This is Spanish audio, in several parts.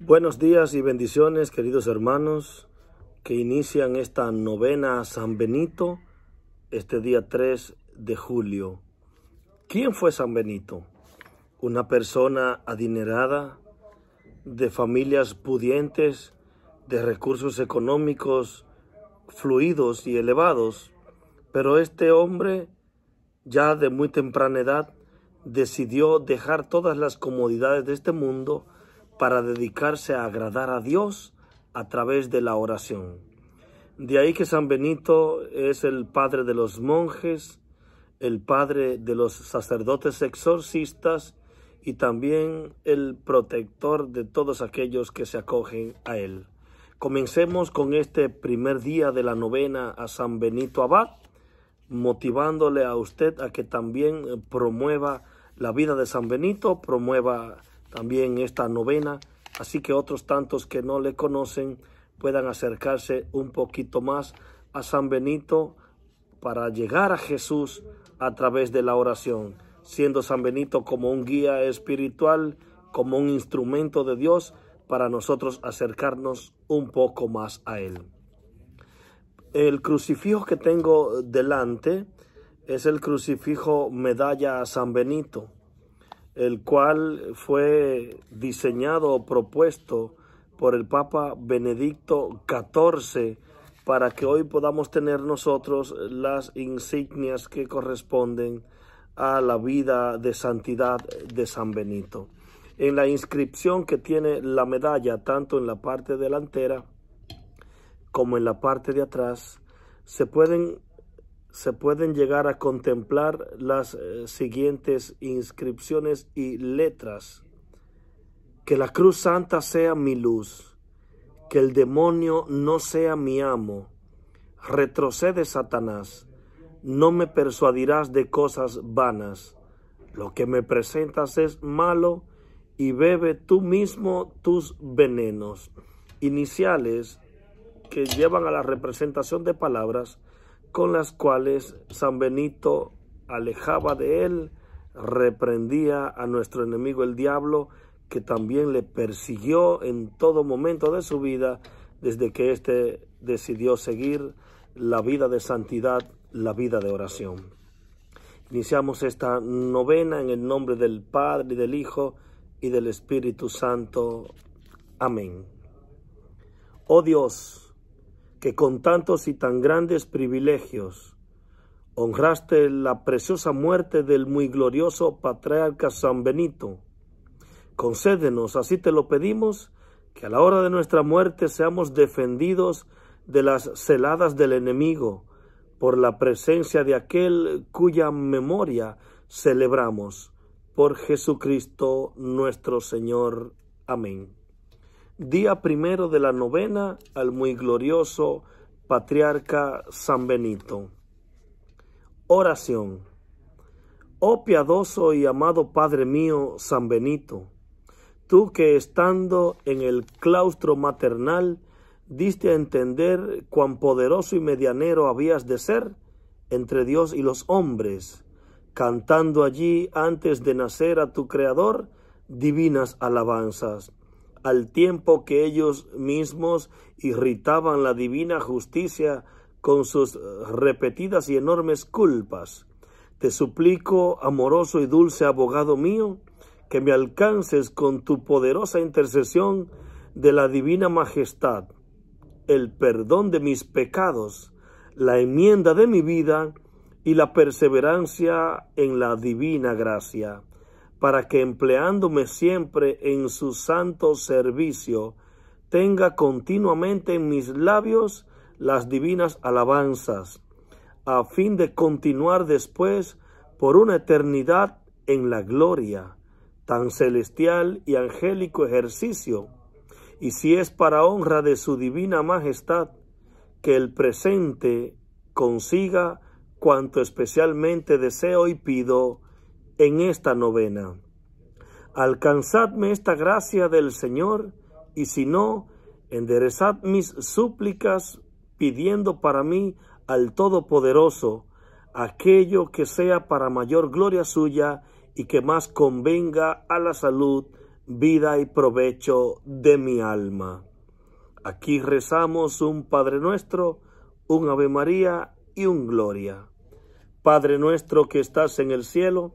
Buenos días y bendiciones, queridos hermanos, que inician esta novena San Benito este día 3 de julio. ¿Quién fue San Benito? Una persona adinerada, de familias pudientes, de recursos económicos fluidos y elevados, pero este hombre ya de muy temprana edad decidió dejar todas las comodidades de este mundo para dedicarse a agradar a Dios a través de la oración. De ahí que San Benito es el padre de los monjes, el padre de los sacerdotes exorcistas y también el protector de todos aquellos que se acogen a él. Comencemos con este primer día de la novena a San Benito Abad, motivándole a usted a que también promueva la vida de San Benito, promueva también esta novena, así que otros tantos que no le conocen puedan acercarse un poquito más a San Benito para llegar a Jesús a través de la oración, siendo San Benito como un guía espiritual, como un instrumento de Dios para nosotros acercarnos un poco más a Él. El crucifijo que tengo delante es el crucifijo medalla a San Benito el cual fue diseñado o propuesto por el Papa Benedicto XIV para que hoy podamos tener nosotros las insignias que corresponden a la vida de santidad de San Benito. En la inscripción que tiene la medalla, tanto en la parte delantera como en la parte de atrás, se pueden se pueden llegar a contemplar las eh, siguientes inscripciones y letras. Que la cruz santa sea mi luz, que el demonio no sea mi amo. Retrocede, Satanás, no me persuadirás de cosas vanas. Lo que me presentas es malo y bebe tú mismo tus venenos. Iniciales que llevan a la representación de palabras con las cuales San Benito alejaba de él, reprendía a nuestro enemigo el diablo, que también le persiguió en todo momento de su vida, desde que éste decidió seguir la vida de santidad, la vida de oración. Iniciamos esta novena en el nombre del Padre, y del Hijo y del Espíritu Santo. Amén. Oh Dios, que con tantos y tan grandes privilegios honraste la preciosa muerte del muy glorioso patriarca San Benito. Concédenos, así te lo pedimos, que a la hora de nuestra muerte seamos defendidos de las celadas del enemigo por la presencia de aquel cuya memoria celebramos. Por Jesucristo nuestro Señor. Amén día primero de la novena al muy glorioso patriarca San Benito. Oración. Oh piadoso y amado Padre mío, San Benito, tú que estando en el claustro maternal diste a entender cuán poderoso y medianero habías de ser entre Dios y los hombres, cantando allí antes de nacer a tu Creador divinas alabanzas al tiempo que ellos mismos irritaban la divina justicia con sus repetidas y enormes culpas. Te suplico, amoroso y dulce abogado mío, que me alcances con tu poderosa intercesión de la divina majestad, el perdón de mis pecados, la enmienda de mi vida y la perseverancia en la divina gracia para que empleándome siempre en su santo servicio, tenga continuamente en mis labios las divinas alabanzas, a fin de continuar después por una eternidad en la gloria, tan celestial y angélico ejercicio, y si es para honra de su divina majestad, que el presente consiga cuanto especialmente deseo y pido en esta novena. Alcanzadme esta gracia del Señor, y si no, enderezad mis súplicas pidiendo para mí al Todopoderoso aquello que sea para mayor gloria suya y que más convenga a la salud, vida y provecho de mi alma. Aquí rezamos un Padre nuestro, un Ave María y un Gloria. Padre nuestro que estás en el cielo,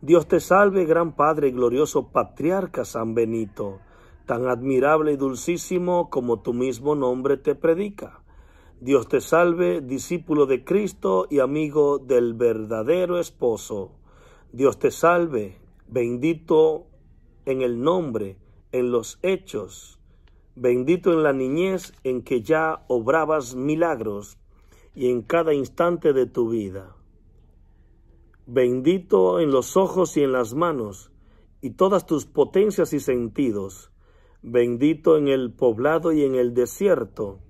Dios te salve, gran Padre, y glorioso patriarca San Benito, tan admirable y dulcísimo como tu mismo nombre te predica. Dios te salve, discípulo de Cristo y amigo del verdadero esposo. Dios te salve, bendito en el nombre, en los hechos, bendito en la niñez en que ya obrabas milagros y en cada instante de tu vida bendito en los ojos y en las manos, y todas tus potencias y sentidos, bendito en el poblado y en el desierto,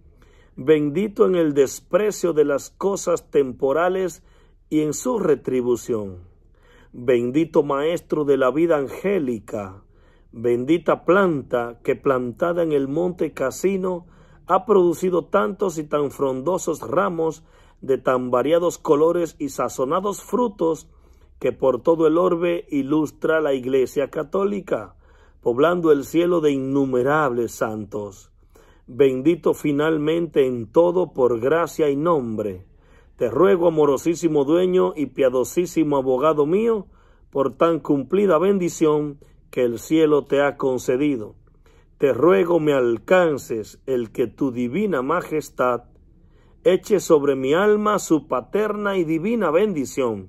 bendito en el desprecio de las cosas temporales y en su retribución. Bendito Maestro de la vida angélica, bendita planta que plantada en el monte Casino ha producido tantos y tan frondosos ramos de tan variados colores y sazonados frutos que por todo el orbe ilustra la Iglesia Católica, poblando el cielo de innumerables santos. Bendito finalmente en todo por gracia y nombre. Te ruego, amorosísimo dueño y piadosísimo abogado mío, por tan cumplida bendición que el cielo te ha concedido. Te ruego me alcances el que tu divina majestad eche sobre mi alma su paterna y divina bendición,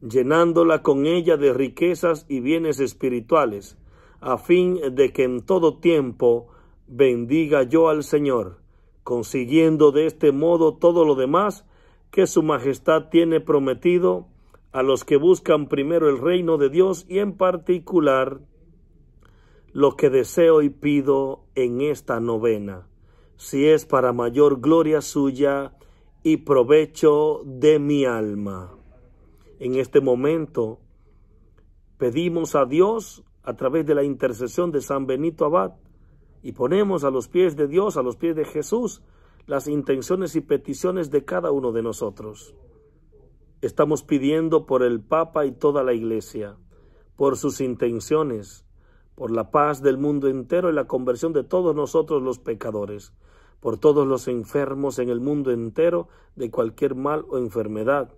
llenándola con ella de riquezas y bienes espirituales, a fin de que en todo tiempo bendiga yo al Señor, consiguiendo de este modo todo lo demás que su majestad tiene prometido a los que buscan primero el reino de Dios y en particular lo que deseo y pido en esta novena si es para mayor gloria suya y provecho de mi alma. En este momento pedimos a Dios a través de la intercesión de San Benito Abad y ponemos a los pies de Dios, a los pies de Jesús, las intenciones y peticiones de cada uno de nosotros. Estamos pidiendo por el Papa y toda la Iglesia, por sus intenciones, por la paz del mundo entero y la conversión de todos nosotros los pecadores, por todos los enfermos en el mundo entero de cualquier mal o enfermedad,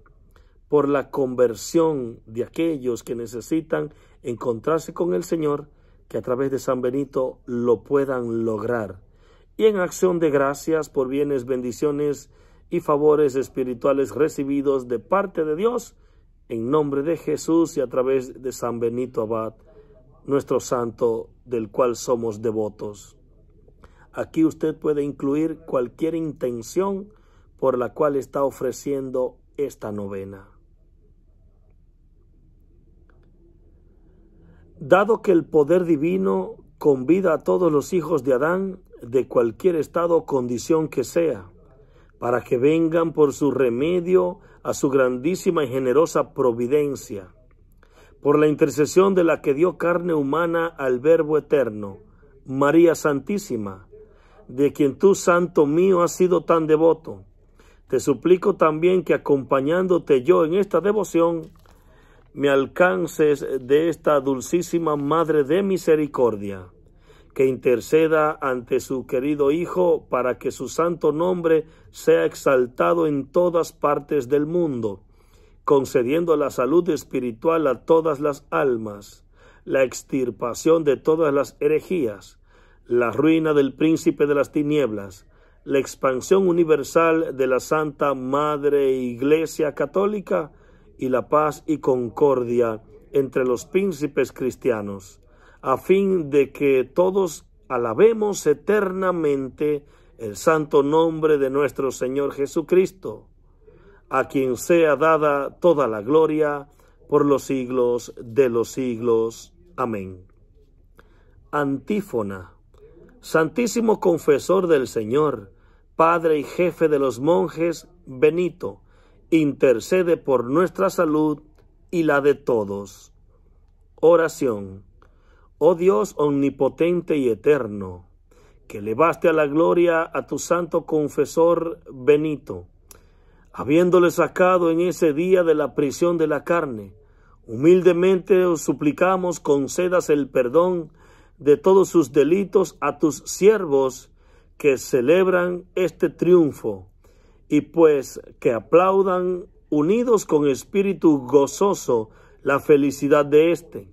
por la conversión de aquellos que necesitan encontrarse con el Señor, que a través de San Benito lo puedan lograr, y en acción de gracias por bienes, bendiciones y favores espirituales recibidos de parte de Dios, en nombre de Jesús y a través de San Benito Abad, nuestro santo del cual somos devotos. Aquí usted puede incluir cualquier intención por la cual está ofreciendo esta novena. Dado que el poder divino convida a todos los hijos de Adán, de cualquier estado o condición que sea, para que vengan por su remedio a su grandísima y generosa providencia, por la intercesión de la que dio carne humana al Verbo Eterno, María Santísima, de quien tú, santo mío, has sido tan devoto. Te suplico también que acompañándote yo en esta devoción, me alcances de esta dulcísima Madre de Misericordia, que interceda ante su querido Hijo para que su santo nombre sea exaltado en todas partes del mundo, concediendo la salud espiritual a todas las almas, la extirpación de todas las herejías, la ruina del príncipe de las tinieblas, la expansión universal de la Santa Madre Iglesia Católica y la paz y concordia entre los príncipes cristianos, a fin de que todos alabemos eternamente el santo nombre de nuestro Señor Jesucristo, a quien sea dada toda la gloria por los siglos de los siglos. Amén. Antífona Santísimo Confesor del Señor, Padre y Jefe de los monjes, Benito, intercede por nuestra salud y la de todos. Oración. Oh Dios omnipotente y eterno, que elevaste a la gloria a tu santo confesor Benito, habiéndole sacado en ese día de la prisión de la carne, humildemente os suplicamos concedas el perdón de todos sus delitos a tus siervos que celebran este triunfo, y pues que aplaudan unidos con espíritu gozoso la felicidad de éste.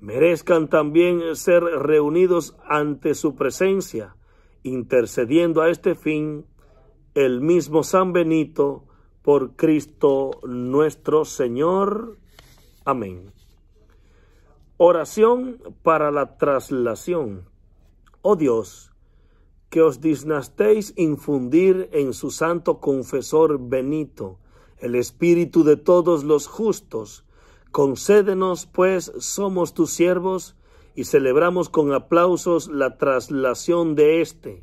Merezcan también ser reunidos ante su presencia, intercediendo a este fin el mismo San Benito por Cristo nuestro Señor. Amén. Oración para la traslación. Oh Dios, que os disnastéis infundir en su santo confesor Benito el espíritu de todos los justos, concédenos pues somos tus siervos y celebramos con aplausos la traslación de éste,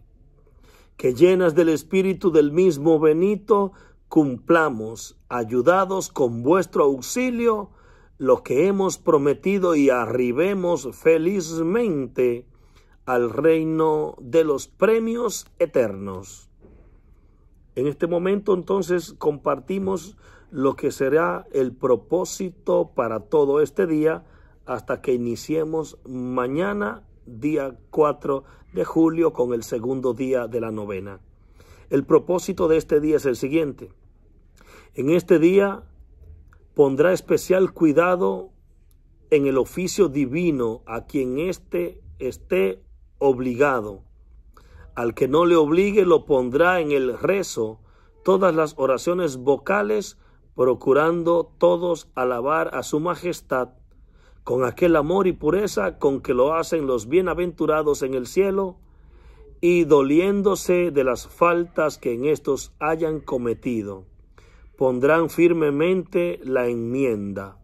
que llenas del espíritu del mismo Benito, cumplamos, ayudados con vuestro auxilio, lo que hemos prometido y arribemos felizmente al reino de los premios eternos. En este momento entonces compartimos lo que será el propósito para todo este día hasta que iniciemos mañana, día 4 de julio, con el segundo día de la novena. El propósito de este día es el siguiente. En este día pondrá especial cuidado en el oficio divino a quien éste esté obligado. Al que no le obligue lo pondrá en el rezo todas las oraciones vocales, procurando todos alabar a su majestad con aquel amor y pureza con que lo hacen los bienaventurados en el cielo, y doliéndose de las faltas que en estos hayan cometido pondrán firmemente la enmienda.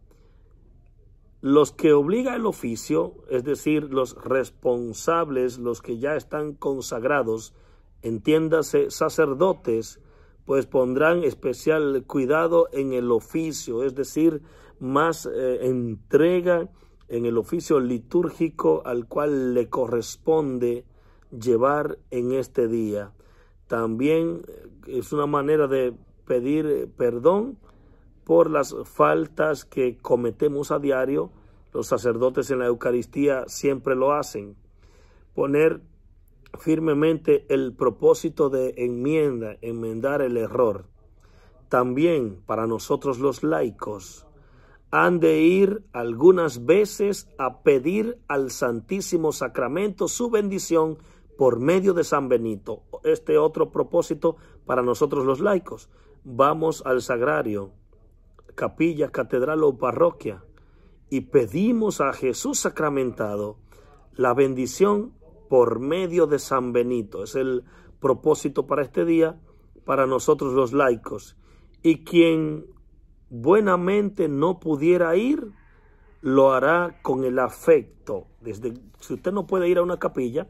Los que obliga el oficio, es decir, los responsables, los que ya están consagrados, entiéndase sacerdotes, pues pondrán especial cuidado en el oficio, es decir, más eh, entrega en el oficio litúrgico al cual le corresponde llevar en este día. También eh, es una manera de pedir eh, perdón por las faltas que cometemos a diario. Los sacerdotes en la Eucaristía siempre lo hacen. Poner firmemente el propósito de enmienda, enmendar el error. También para nosotros los laicos han de ir algunas veces a pedir al Santísimo Sacramento su bendición por medio de San Benito. Este otro propósito para nosotros los laicos vamos al sagrario, capilla, catedral o parroquia y pedimos a Jesús sacramentado la bendición por medio de San Benito. Es el propósito para este día, para nosotros los laicos. Y quien buenamente no pudiera ir, lo hará con el afecto. Desde, si usted no puede ir a una capilla,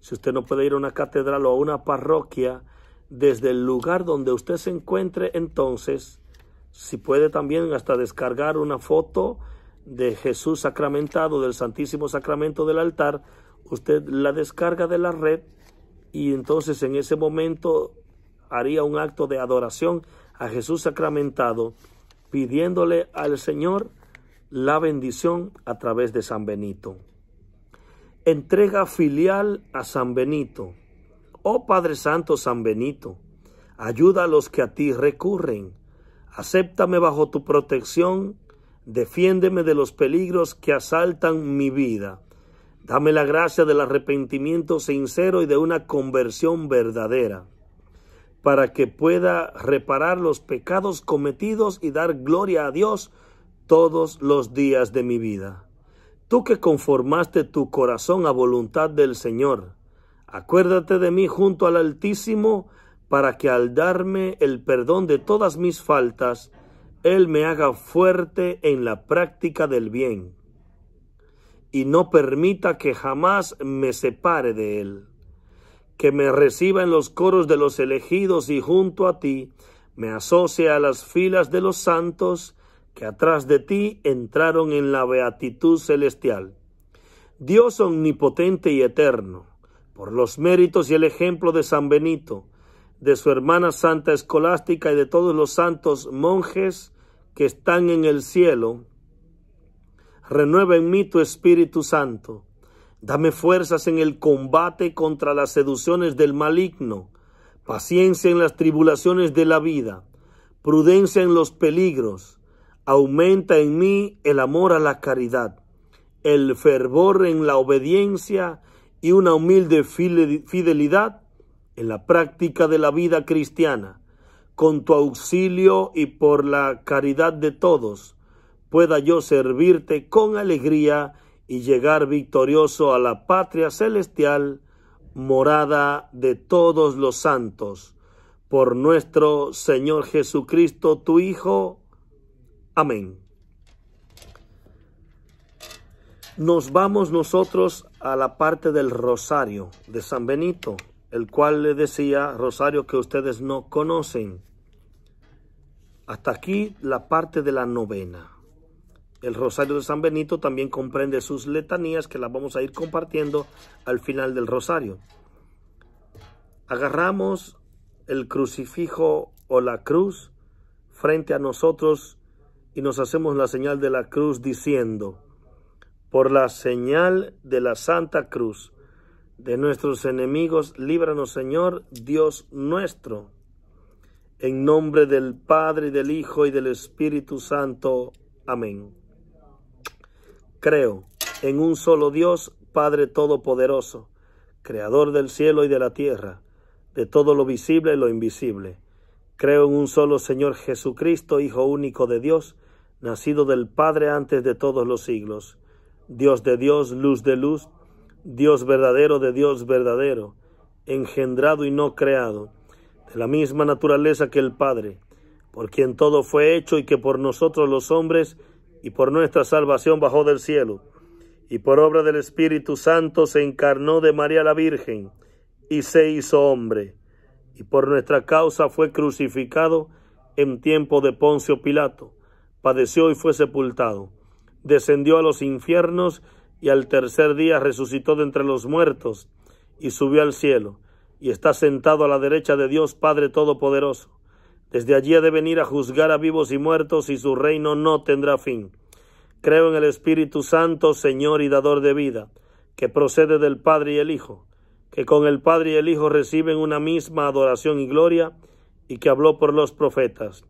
si usted no puede ir a una catedral o a una parroquia, desde el lugar donde usted se encuentre entonces, si puede también hasta descargar una foto de Jesús sacramentado, del Santísimo Sacramento del altar, usted la descarga de la red y entonces en ese momento haría un acto de adoración a Jesús sacramentado, pidiéndole al Señor la bendición a través de San Benito. Entrega filial a San Benito. Oh Padre Santo San Benito, ayuda a los que a ti recurren. Acéptame bajo tu protección, defiéndeme de los peligros que asaltan mi vida. Dame la gracia del arrepentimiento sincero y de una conversión verdadera, para que pueda reparar los pecados cometidos y dar gloria a Dios todos los días de mi vida. Tú que conformaste tu corazón a voluntad del Señor, Acuérdate de mí junto al Altísimo, para que al darme el perdón de todas mis faltas, Él me haga fuerte en la práctica del bien, y no permita que jamás me separe de Él. Que me reciba en los coros de los elegidos y junto a ti, me asocie a las filas de los santos, que atrás de ti entraron en la beatitud celestial. Dios omnipotente y eterno por los méritos y el ejemplo de San Benito, de su hermana Santa Escolástica y de todos los santos monjes que están en el cielo, renueva en mí tu Espíritu Santo. Dame fuerzas en el combate contra las seducciones del maligno, paciencia en las tribulaciones de la vida, prudencia en los peligros. Aumenta en mí el amor a la caridad, el fervor en la obediencia y una humilde fidelidad en la práctica de la vida cristiana, con tu auxilio y por la caridad de todos, pueda yo servirte con alegría y llegar victorioso a la patria celestial, morada de todos los santos. Por nuestro Señor Jesucristo, tu Hijo. Amén. Nos vamos nosotros a la parte del rosario de San Benito, el cual le decía rosario que ustedes no conocen. Hasta aquí la parte de la novena. El rosario de San Benito también comprende sus letanías que las vamos a ir compartiendo al final del rosario. Agarramos el crucifijo o la cruz frente a nosotros y nos hacemos la señal de la cruz diciendo, por la señal de la Santa Cruz. De nuestros enemigos, líbranos, Señor, Dios nuestro. En nombre del Padre, del Hijo y del Espíritu Santo. Amén. Creo en un solo Dios, Padre Todopoderoso, Creador del cielo y de la tierra, de todo lo visible y lo invisible. Creo en un solo Señor Jesucristo, Hijo único de Dios, nacido del Padre antes de todos los siglos Dios de Dios, luz de luz, Dios verdadero de Dios verdadero, engendrado y no creado, de la misma naturaleza que el Padre, por quien todo fue hecho y que por nosotros los hombres y por nuestra salvación bajó del cielo, y por obra del Espíritu Santo se encarnó de María la Virgen y se hizo hombre, y por nuestra causa fue crucificado en tiempo de Poncio Pilato, padeció y fue sepultado descendió a los infiernos y al tercer día resucitó de entre los muertos y subió al cielo y está sentado a la derecha de Dios Padre Todopoderoso. Desde allí ha de venir a juzgar a vivos y muertos y su reino no tendrá fin. Creo en el Espíritu Santo, Señor y Dador de vida, que procede del Padre y el Hijo, que con el Padre y el Hijo reciben una misma adoración y gloria, y que habló por los profetas.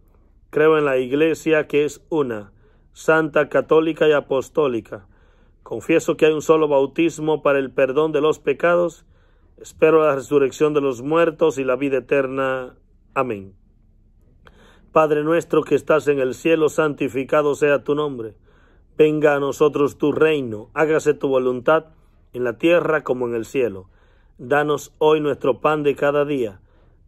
Creo en la Iglesia que es una santa, católica y apostólica. Confieso que hay un solo bautismo para el perdón de los pecados. Espero la resurrección de los muertos y la vida eterna. Amén. Padre nuestro que estás en el cielo, santificado sea tu nombre. Venga a nosotros tu reino, hágase tu voluntad en la tierra como en el cielo. Danos hoy nuestro pan de cada día.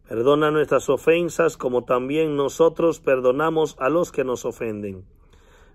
Perdona nuestras ofensas como también nosotros perdonamos a los que nos ofenden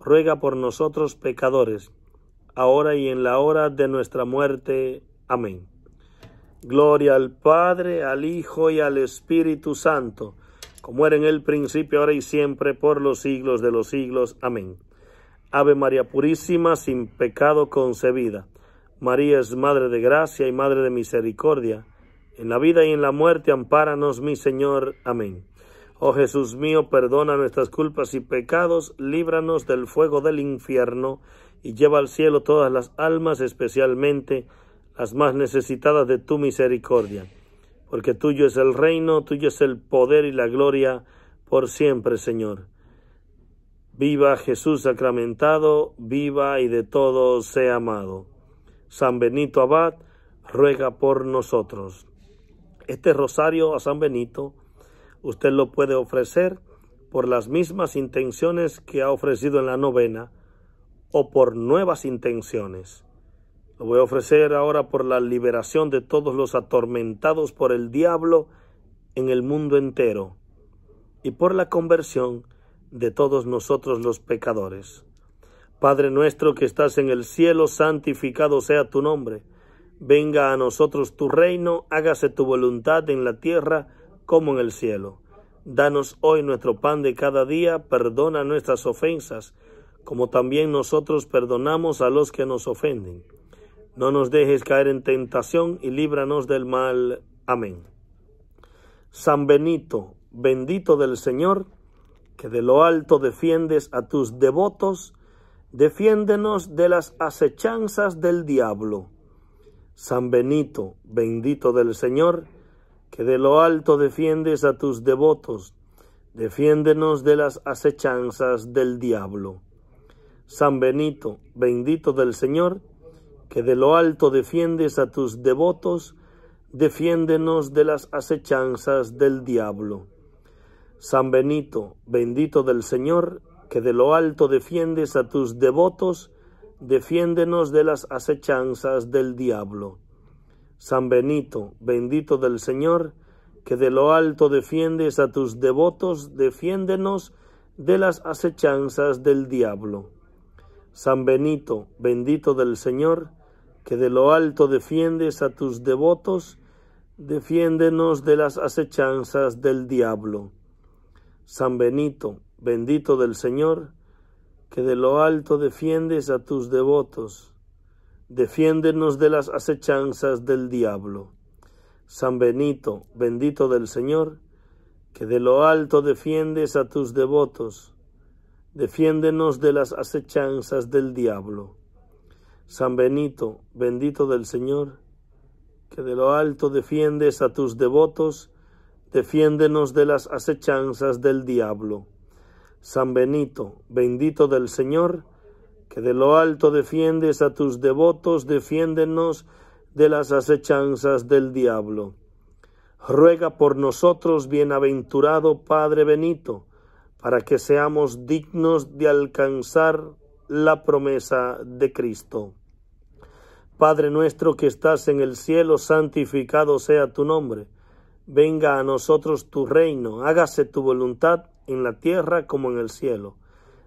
ruega por nosotros pecadores, ahora y en la hora de nuestra muerte. Amén. Gloria al Padre, al Hijo y al Espíritu Santo, como era en el principio, ahora y siempre, por los siglos de los siglos. Amén. Ave María Purísima, sin pecado concebida. María es Madre de Gracia y Madre de Misericordia. En la vida y en la muerte, ampáranos, mi Señor. Amén. Oh Jesús mío, perdona nuestras culpas y pecados, líbranos del fuego del infierno y lleva al cielo todas las almas, especialmente las más necesitadas de tu misericordia. Porque tuyo es el reino, tuyo es el poder y la gloria por siempre, Señor. Viva Jesús sacramentado, viva y de todos sea amado. San Benito Abad, ruega por nosotros. Este rosario a San Benito Usted lo puede ofrecer por las mismas intenciones que ha ofrecido en la novena o por nuevas intenciones. Lo voy a ofrecer ahora por la liberación de todos los atormentados por el diablo en el mundo entero y por la conversión de todos nosotros los pecadores. Padre nuestro que estás en el cielo, santificado sea tu nombre. Venga a nosotros tu reino, hágase tu voluntad en la tierra como en el cielo. Danos hoy nuestro pan de cada día, perdona nuestras ofensas, como también nosotros perdonamos a los que nos ofenden. No nos dejes caer en tentación y líbranos del mal. Amén. San Benito, bendito del Señor, que de lo alto defiendes a tus devotos, defiéndenos de las acechanzas del diablo. San Benito, bendito del Señor, que de lo alto defiendes a tus devotos, defiéndenos de las acechanzas del diablo. San Benito, bendito del Señor, que de lo alto defiendes a tus devotos, defiéndenos de las acechanzas del diablo. San Benito, bendito del Señor, que de lo alto defiendes a tus devotos, defiéndenos de las acechanzas del diablo. San Benito, bendito del Señor, que de lo alto defiendes a tus devotos, defiéndenos de las acechanzas del diablo. San Benito, bendito del Señor, que de lo alto defiendes a tus devotos, defiéndenos de las acechanzas del diablo. San Benito, bendito del Señor, que de lo alto defiendes a tus devotos, defiéndenos de las acechanzas del diablo. San Benito, bendito del Señor, que de lo alto defiendes a tus devotos, defiéndenos de las acechanzas del diablo. San Benito, bendito del Señor, que de lo alto defiendes a tus devotos, defiéndenos de las acechanzas del diablo. San Benito, bendito del Señor, que de lo alto defiendes a tus devotos, defiéndenos de las acechanzas del diablo. Ruega por nosotros, bienaventurado Padre Benito, para que seamos dignos de alcanzar la promesa de Cristo. Padre nuestro que estás en el cielo, santificado sea tu nombre. Venga a nosotros tu reino, hágase tu voluntad en la tierra como en el cielo.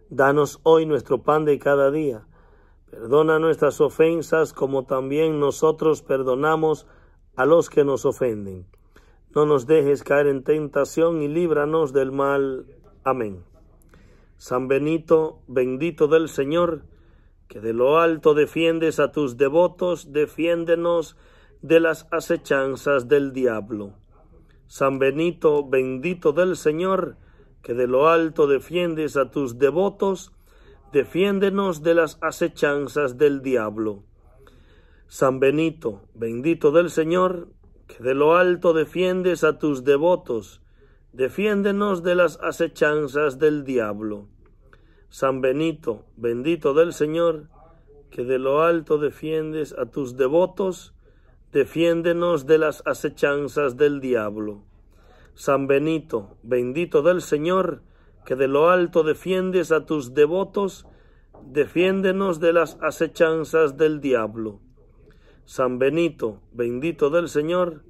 Danos hoy nuestro pan de cada día. Perdona nuestras ofensas como también nosotros perdonamos a los que nos ofenden. No nos dejes caer en tentación y líbranos del mal. Amén. San Benito, bendito del Señor, que de lo alto defiendes a tus devotos, defiéndenos de las acechanzas del diablo. San Benito, bendito del Señor, que de lo alto defiendes a tus devotos, defiéndenos de las acechanzas del diablo. San Benito, bendito del Señor, que de lo alto defiendes a tus devotos, defiéndenos de las acechanzas del diablo. San Benito, bendito del Señor, que de lo alto defiendes a tus devotos, defiéndenos de las acechanzas del diablo. San Benito, bendito del Señor, que de lo alto defiendes a tus devotos, defiéndenos de las asechanzas del diablo. San Benito, bendito del Señor,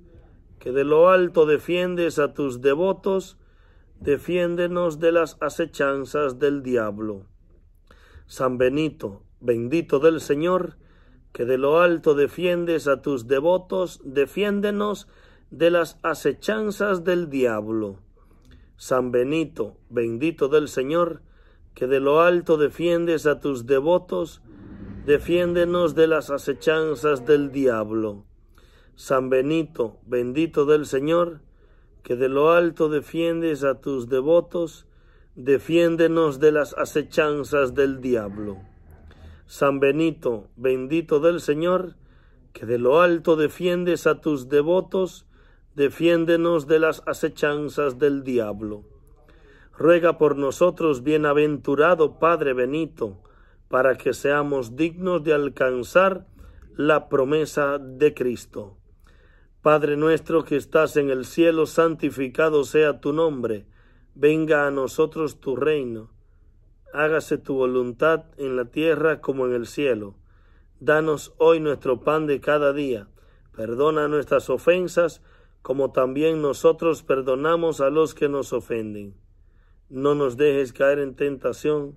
que de lo alto defiendes a tus devotos, defiéndenos de las acechanzas del diablo. San Benito, bendito del Señor, que de lo alto defiendes a tus devotos, defiéndenos de las acechanzas del diablo. San Benito, bendito del Señor, que de lo alto defiendes a tus devotos, defiéndenos de las acechanzas del diablo. San Benito, bendito del Señor, que de lo alto defiendes a tus devotos, defiéndenos de las acechanzas del diablo. San Benito, bendito del Señor, que de lo alto defiendes a tus devotos, defiéndenos de las acechanzas del diablo. Ruega por nosotros, bienaventurado Padre Benito, para que seamos dignos de alcanzar la promesa de Cristo. Padre nuestro que estás en el cielo, santificado sea tu nombre, venga a nosotros tu reino, hágase tu voluntad en la tierra como en el cielo. Danos hoy nuestro pan de cada día, perdona nuestras ofensas, como también nosotros perdonamos a los que nos ofenden. No nos dejes caer en tentación,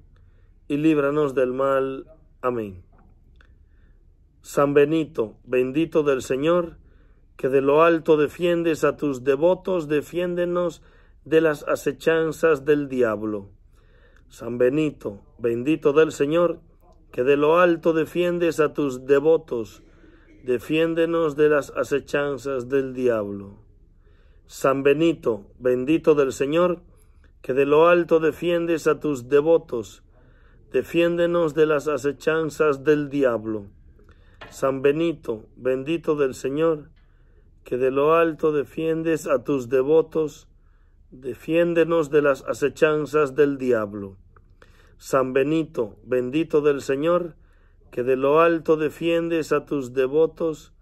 y líbranos del mal. Amén. San Benito, bendito del Señor, que de lo alto defiendes a tus devotos, defiéndenos de las acechanzas del diablo. San Benito, bendito del Señor, que de lo alto defiendes a tus devotos, defiéndenos de las acechanzas del diablo. San Benito, bendito del Señor, que de lo alto defiendes a tus devotos, defiéndenos de las acechanzas del diablo. San Benito, bendito del Señor, que de lo alto defiendes a tus devotos, defiéndenos de las acechanzas del diablo. San Benito, bendito del Señor, que de lo alto defiendes a tus devotos,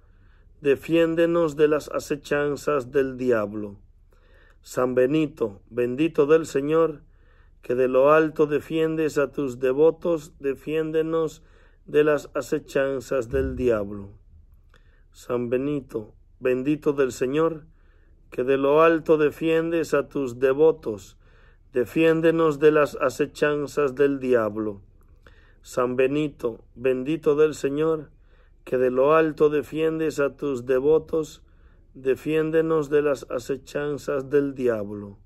defiéndenos de las acechanzas del diablo. San Benito, bendito del Señor, que de lo alto defiendes a tus devotos, defiéndenos de las acechanzas del diablo. San Benito, bendito del Señor, que de lo alto defiendes a tus devotos, defiéndenos de las acechanzas del diablo. San Benito, bendito del Señor, que de lo alto defiendes a tus devotos, defiéndenos de las acechanzas del diablo.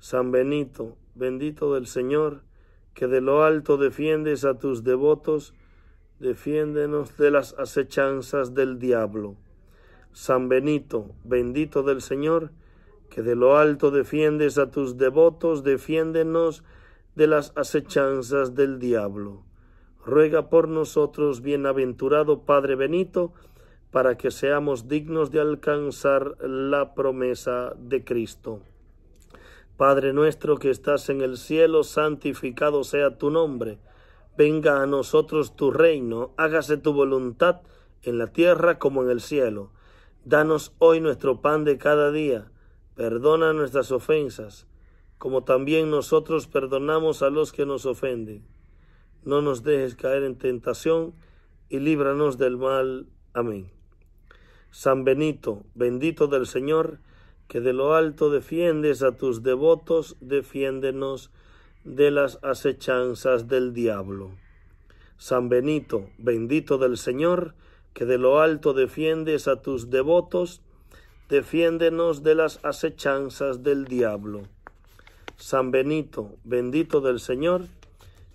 San Benito, bendito del Señor, que de lo alto defiendes a tus devotos, defiéndenos de las acechanzas del diablo. San Benito, bendito del Señor, que de lo alto defiendes a tus devotos, defiéndenos de las acechanzas del diablo. Ruega por nosotros, bienaventurado Padre Benito, para que seamos dignos de alcanzar la promesa de Cristo. Padre nuestro que estás en el cielo, santificado sea tu nombre. Venga a nosotros tu reino, hágase tu voluntad en la tierra como en el cielo. Danos hoy nuestro pan de cada día. Perdona nuestras ofensas como también nosotros perdonamos a los que nos ofenden. No nos dejes caer en tentación y líbranos del mal. Amén. San Benito, bendito del Señor, que de lo alto defiendes a tus devotos, defiéndenos de las acechanzas del diablo. San Benito, bendito del Señor, que de lo alto defiendes a tus devotos, defiéndenos de las acechanzas del diablo. San Benito, bendito del Señor,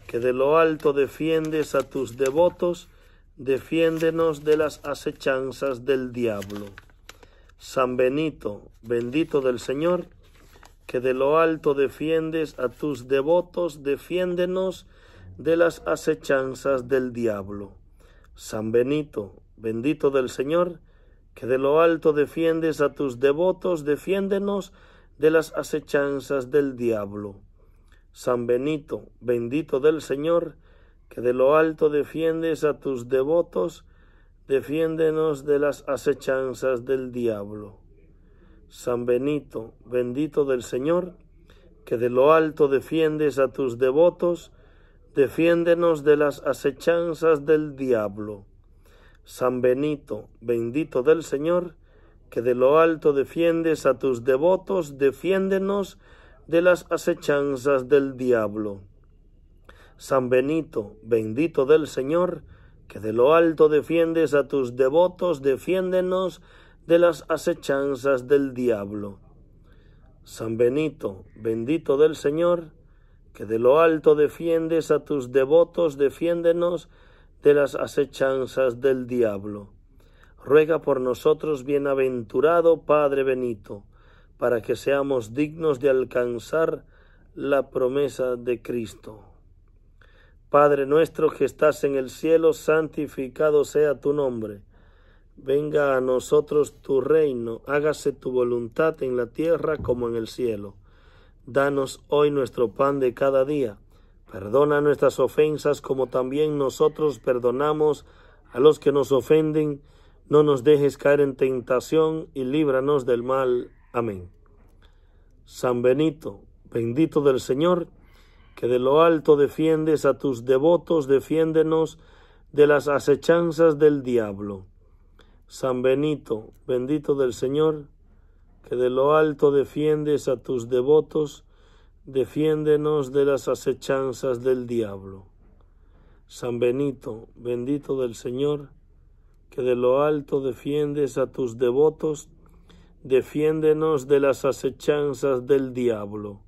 que de lo alto defiendes a tus devotos, defiéndenos de las acechanzas del diablo. San Benito, bendito del Señor, que de lo alto defiendes a tus devotos, defiéndenos de las acechanzas del diablo. San Benito, bendito del Señor, que de lo alto defiendes a tus devotos, defiéndenos de las acechanzas del diablo. San Benito, bendito del Señor, que de lo alto defiendes a tus devotos, defiéndenos de las acechanzas del diablo. San Benito, bendito del Señor, que de lo alto defiendes a tus devotos, defiéndenos de las acechanzas del diablo. San Benito, bendito del Señor, que de lo alto defiendes a tus devotos, defiéndenos de las acechanzas del diablo. San Benito, bendito del Señor, que de lo alto defiendes a tus devotos, defiéndenos de las acechanzas del diablo. San Benito, bendito del Señor, que de lo alto defiendes a tus devotos, defiéndenos de las acechanzas del diablo ruega por nosotros, bienaventurado Padre Benito, para que seamos dignos de alcanzar la promesa de Cristo. Padre nuestro que estás en el cielo, santificado sea tu nombre. Venga a nosotros tu reino, hágase tu voluntad en la tierra como en el cielo. Danos hoy nuestro pan de cada día. Perdona nuestras ofensas como también nosotros perdonamos a los que nos ofenden no nos dejes caer en tentación y líbranos del mal. Amén. San Benito, bendito del Señor, que de lo alto defiendes a tus devotos, defiéndenos de las acechanzas del diablo. San Benito, bendito del Señor, que de lo alto defiendes a tus devotos, defiéndenos de las acechanzas del diablo. San Benito, bendito del Señor, de lo alto defiendes a tus devotos, defiéndenos de las acechanzas del diablo.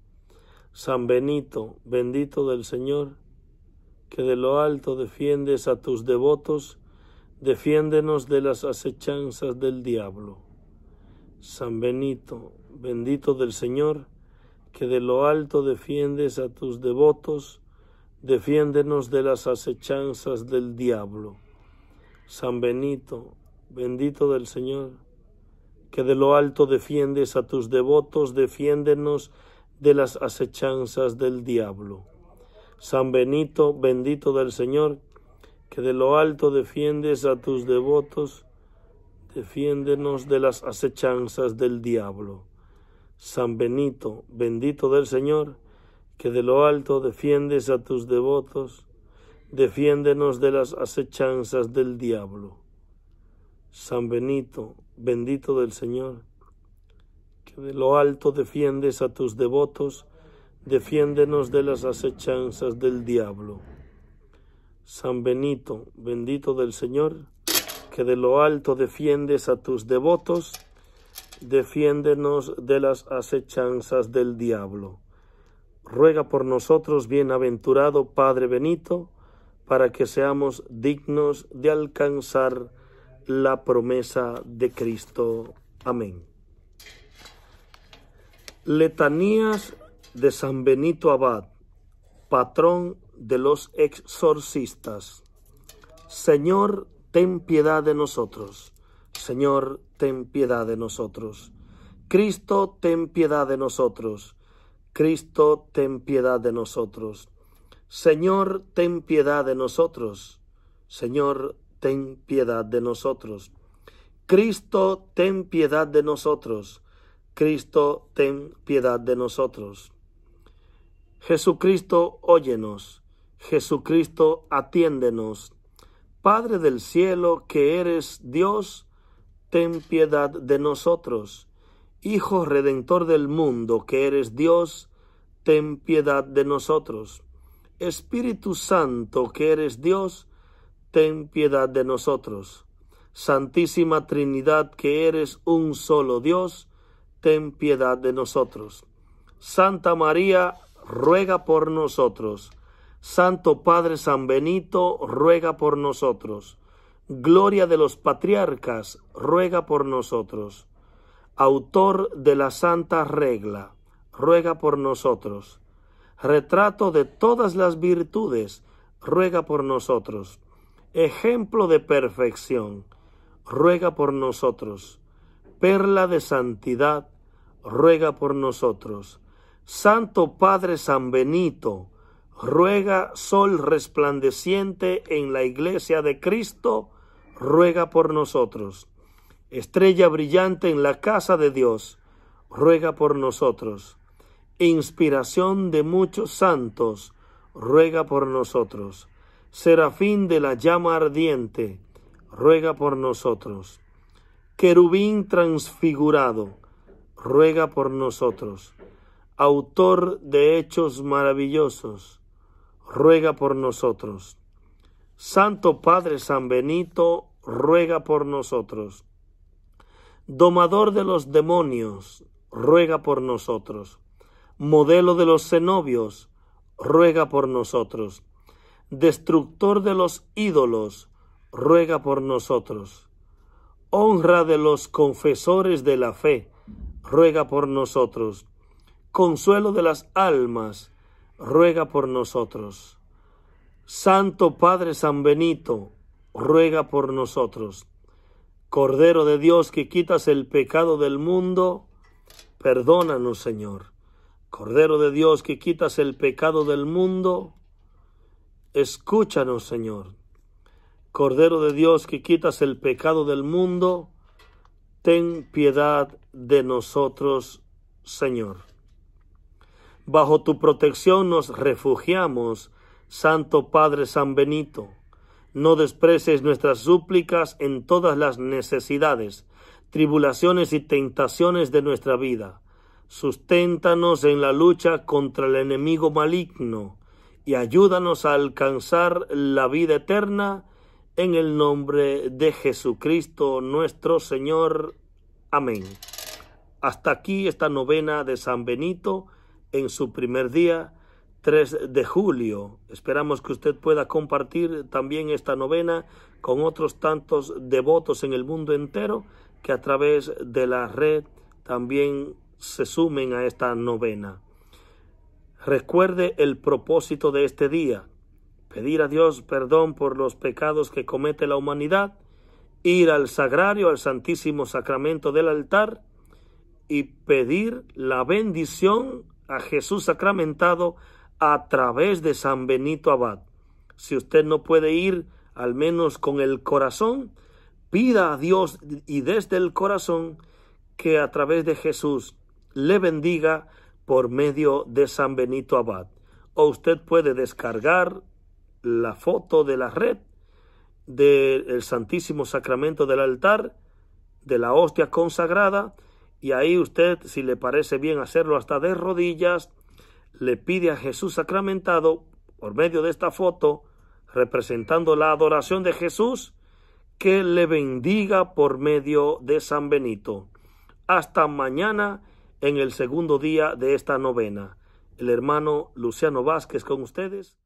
San Benito, bendito del Señor, que de lo alto defiendes a tus devotos, defiéndenos de las acechanzas del diablo. San Benito, bendito del Señor, que de lo alto defiendes a tus devotos, defiéndenos de las acechanzas del diablo. San Benito, bendito del Señor, que de lo alto defiendes a tus devotos, defiéndenos de las acechanzas del diablo. San Benito, bendito del Señor, que de lo alto defiendes a tus devotos, defiéndenos de las acechanzas del diablo. San Benito, bendito del Señor, que de lo alto defiendes a tus devotos, defiéndenos de las acechanzas del diablo. San Benito, bendito del Señor, que de lo alto defiendes a tus devotos, defiéndenos de las acechanzas del diablo. San Benito, bendito del Señor, que de lo alto defiendes a tus devotos, defiéndenos de las acechanzas del diablo. Ruega por nosotros, bienaventurado Padre Benito, para que seamos dignos de alcanzar la promesa de Cristo. Amén. Letanías de San Benito Abad, patrón de los exorcistas. Señor, ten piedad de nosotros. Señor, ten piedad de nosotros. Cristo, ten piedad de nosotros. Cristo, ten piedad de nosotros. Señor, ten piedad de nosotros. Señor, ten piedad de nosotros. Cristo, ten piedad de nosotros. Cristo, ten piedad de nosotros. Jesucristo, óyenos. Jesucristo, atiéndenos. Padre del cielo, que eres Dios, ten piedad de nosotros. Hijo redentor del mundo, que eres Dios, ten piedad de nosotros. Espíritu Santo, que eres Dios, ten piedad de nosotros. Santísima Trinidad, que eres un solo Dios, ten piedad de nosotros. Santa María, ruega por nosotros. Santo Padre San Benito, ruega por nosotros. Gloria de los patriarcas, ruega por nosotros. Autor de la Santa Regla, ruega por nosotros retrato de todas las virtudes, ruega por nosotros. Ejemplo de perfección, ruega por nosotros. Perla de santidad, ruega por nosotros. Santo Padre San Benito, ruega sol resplandeciente en la iglesia de Cristo, ruega por nosotros. Estrella brillante en la casa de Dios, ruega por nosotros inspiración de muchos santos, ruega por nosotros. Serafín de la llama ardiente, ruega por nosotros. Querubín transfigurado, ruega por nosotros. Autor de hechos maravillosos, ruega por nosotros. Santo Padre San Benito, ruega por nosotros. Domador de los demonios, ruega por nosotros modelo de los cenobios, ruega por nosotros. Destructor de los ídolos, ruega por nosotros. Honra de los confesores de la fe, ruega por nosotros. Consuelo de las almas, ruega por nosotros. Santo Padre San Benito, ruega por nosotros. Cordero de Dios que quitas el pecado del mundo, perdónanos, Señor. Cordero de Dios que quitas el pecado del mundo, escúchanos, Señor. Cordero de Dios que quitas el pecado del mundo, ten piedad de nosotros, Señor. Bajo tu protección nos refugiamos, Santo Padre San Benito. No desprecies nuestras súplicas en todas las necesidades, tribulaciones y tentaciones de nuestra vida susténtanos en la lucha contra el enemigo maligno y ayúdanos a alcanzar la vida eterna en el nombre de Jesucristo nuestro Señor. Amén. Hasta aquí esta novena de San Benito en su primer día, 3 de julio. Esperamos que usted pueda compartir también esta novena con otros tantos devotos en el mundo entero que a través de la red también se sumen a esta novena. Recuerde el propósito de este día, pedir a Dios perdón por los pecados que comete la humanidad, ir al sagrario, al santísimo sacramento del altar y pedir la bendición a Jesús sacramentado a través de San Benito Abad. Si usted no puede ir, al menos con el corazón, pida a Dios y desde el corazón que a través de Jesús le bendiga por medio de San Benito Abad. O usted puede descargar la foto de la red del Santísimo Sacramento del altar, de la hostia consagrada, y ahí usted, si le parece bien hacerlo hasta de rodillas, le pide a Jesús sacramentado, por medio de esta foto, representando la adoración de Jesús, que le bendiga por medio de San Benito. Hasta mañana en el segundo día de esta novena. El hermano Luciano Vázquez con ustedes.